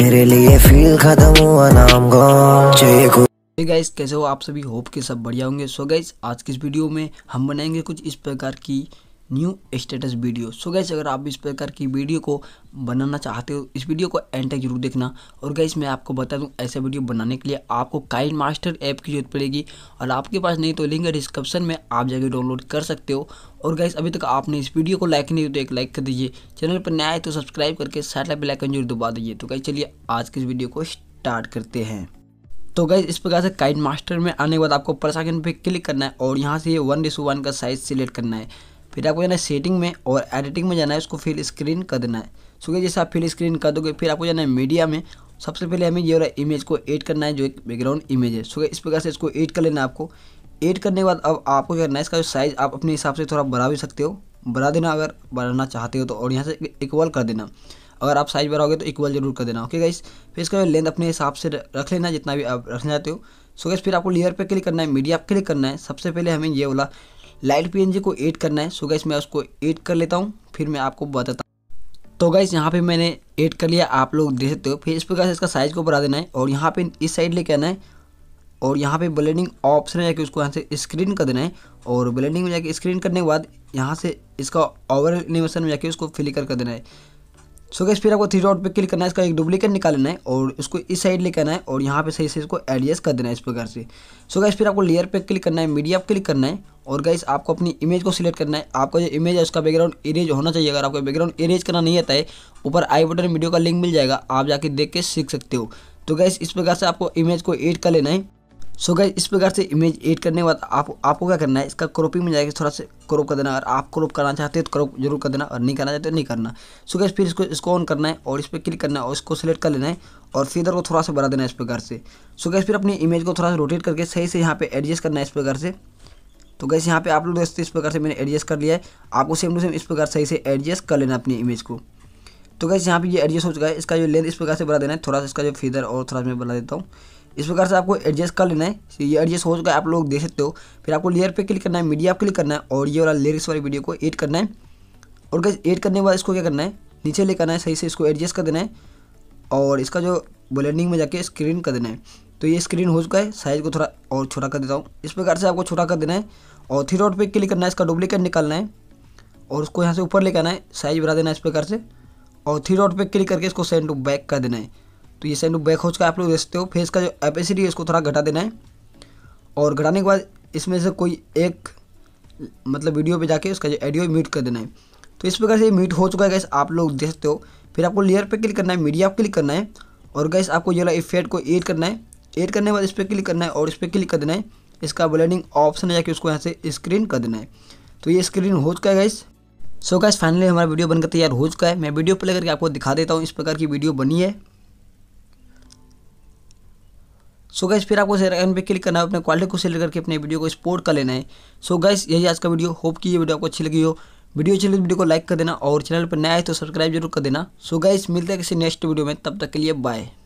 तेरे लिए फील खत्म हुआ नाम hey गाइस कैसे हो आप सभी होप के सब बढ़िया होंगे सो so गाइस आज की इस वीडियो में हम बनाएंगे कुछ इस प्रकार की new status video so guys अगर आप इस प्रकार की वीडियो को बनाना चाहते हो इस वीडियो को एंड तक जरूर देखना और गैस मैं आपको बता दूं ऐसा वीडियो बनाने के लिए आपको काइन मास्टर ऐप की जरूरत पड़ेगी और आपके पास नहीं तो लिंक डिस्क्रिप्शन में आप जाके डाउनलोड कर सकते हो और गैस अभी तक आपने इस वीडियो को लाइक नहीं तो एक लाइक कर दीजिए चैनल पर नया है तो सब्सक्राइब करके साइड बेल आइकन जरूर दबा दीजिए तो गैस चलिए आज की इस वीडियो को स्टार्ट करते हैं तो गैस इस प्रकार से काइन मास्टर में आने के बाद आपको प्रसाकन पे क्लिक करना है और यहाँ से वन डिस वन का साइज सिलेक्ट करना है फिर आपको जाना है सेटिंग में और एडिटिंग में जाना है उसको फिल स्क्रीन कर देना है सो जैसे आप फिल स्क्रीन कर दोगे फिर आपको जाना है मीडिया में सबसे पहले हमें ये वाला इमेज को एड करना है जो एक बैकग्राउंड इमेज है सो इस प्रकार से इसको एड कर लेना आपको एड करने के बाद अब आपको क्या करना है इसका जो साइज़ आप अपने हिसाब से थोड़ा बढ़ा भी सकते हो बढ़ा देना अगर बढ़ाना चाहते हो तो और यहाँ से इक्वल कर देना अगर आप साइज़ बढ़ाओगे तो इक्वल जरूर कर देना ओके गाइस फिर इसका लेंथ अपने हिसाब से रख लेना जितना भी आप रखना चाहते हो सो गैस फिर आपको लेयर पर क्लिक करना है मीडिया पर क्लिक करना है सबसे पहले हमें ये वाला लाइट पी को एड करना है सो गैस मैं उसको एड कर लेता हूँ फिर मैं आपको बताता हूँ तो गैस यहाँ पे मैंने ऐड कर लिया आप लोग देख सकते हो फिर इस प्रकार से इसका साइज़ को बढ़ा देना है और यहाँ पे इस साइड लेके आना है और यहाँ पे ब्लेंडिंग ऑप्शन है जाके उसको यहाँ से स्क्रीन कर देना है और ब्लेंडिंग में जाके स्क्रीन करने के बाद यहाँ से इसका ओवर एनिमेशन में जाके उसको फिलिकर कर देना है सो गैस फिर आपको थ्री डॉट पे क्लिक करना है इसका एक डुप्लीकेट निकाल लेना है और इसको इस साइड लेकर आना है और यहाँ पे सही से इसको एडजस्ट कर देना है इस प्रकार से सो गैस फिर आपको लेयर पे क्लिक करना है मीडिया पे क्लिक करना है और गैस आपको अपनी इमेज को सिलेक्ट करना है आपका जो इमेज है उसका बैकग्राउंड इरेज होना चाहिए अगर आपको बैकग्राउंड इरेज करना नहीं आता है ऊपर आई बटन वीडियो का लिंक मिल जाएगा आप जाके देख के सीख सकते हो तो गैस इस प्रकार से आपको इमेज को एड कर लेना है सो गाइज इस प्रकार से इमेज एड करने के बाद आप आपको क्या करना है इसका क्रोपिंग में जाएगा थोड़ा सा क्रोप कर देना अगर आप क्रोप करना चाहते हैं तो क्रोप जरूर कर देना और नहीं करना चाहते तो नहीं करना सो गाइज फिर इसको इसको ऑन करना है और इस पर क्लिक करना है और इसको सेलेक्ट कर लेना है और फीदर को थोड़ा सा बढ़ा देना है इस प्रकार से सो गाइज फिर अपनी इमेज को थोड़ा सा रोटेट करके सही से यहाँ पर एडजस्ट करना है इस प्रकार से तो गैस यहाँ पे आप लोग दोस्तों इस प्रकार से मैंने एडजस्ट कर लिया है आपको सेम टू सेम इस प्रकार सही से एडजस्ट कर लेना अपनी इमेज को तो गैस यहाँ पे ये एडजस्ट हो चुका है इसका जो लेंथ इस प्रकार से बढ़ा देना है थोड़ा सा इसका जो फीदर और थोड़ा मैं बढ़ा देता हूँ इस प्रकार से आपको एडजस्ट कर लेना है ये एडजस्ट हो चुका है आप लोग देख सकते हो फिर आपको लेयर पे क्लिक करना है मीडिया क्लिक करना है और ये वाला लिरिक्स वाली वीडियो को एड करना है और कैसे एड करने के बाद इसको क्या करना है नीचे ले करना है सही से इसको एडजस्ट कर देना है और इसका जो ब्लेंडिंग में जाके स्क्रीन कर देना है तो ये स्क्रीन हो चुका है साइज़ को थोड़ा और छोटा कर देता हूँ इस प्रकार से आपको छोटा कर देना है और थ्री रोड पे क्लिक करना है इसका डुप्लीकेट निकालना है और उसको यहाँ से ऊपर लेकर आना है साइज़ बढ़ा देना है इस प्रकार से और थ्री रोड पे क्लिक करके इसको सेंड टू बैक कर देना है तो ये साइड बैक हो चुका है आप लोग देख सकते हो फेस का जो एपेसिटी है इसको थोड़ा घटा देना है और घटाने के बाद इसमें से कोई एक मतलब वीडियो पे जाके उसका जो एडियो म्यूट कर देना है तो इस प्रकार से ये म्यूट हो चुका है गैस आप लोग देख सकते हो फिर आपको लेयर पे क्लिक करना है मीडिया पर क्लिक करना है और गैस आपको जो है इफेक्ट को एड करना है एड करने के बाद इस पर क्लिक करना है और इस पर क्लिक कर देना है इसका ब्लैंडिंग ऑप्शन है जाके उसको यहाँ से स्क्रीन कर देना है तो ये स्क्रीन हो चुका है गैस सो गैस फाइनली हमारा वीडियो बनकर तैयार हो चुका है मैं वीडियो प्ले करके आपको दिखा देता हूँ इस प्रकार की वीडियो बनी है सो गाइस गैस फिर आपको शेयर आइकन पे क्लिक करना है अपने क्वालिटी को सिलेक्ट करके अपने वीडियो को एक्सपोर्ट कर लेना है सो गाइस गैस यही आज का वीडियो होप कि ये वीडियो आपको अच्छी लगी हो वीडियो अच्छी लगी वीडियो तो को लाइक कर देना और चैनल पर नया है तो सब्सक्राइब जरूर कर देना सो गाइस गैस मिलते हैं किसी नेक्स्ट वीडियो में तब तक के लिए बाय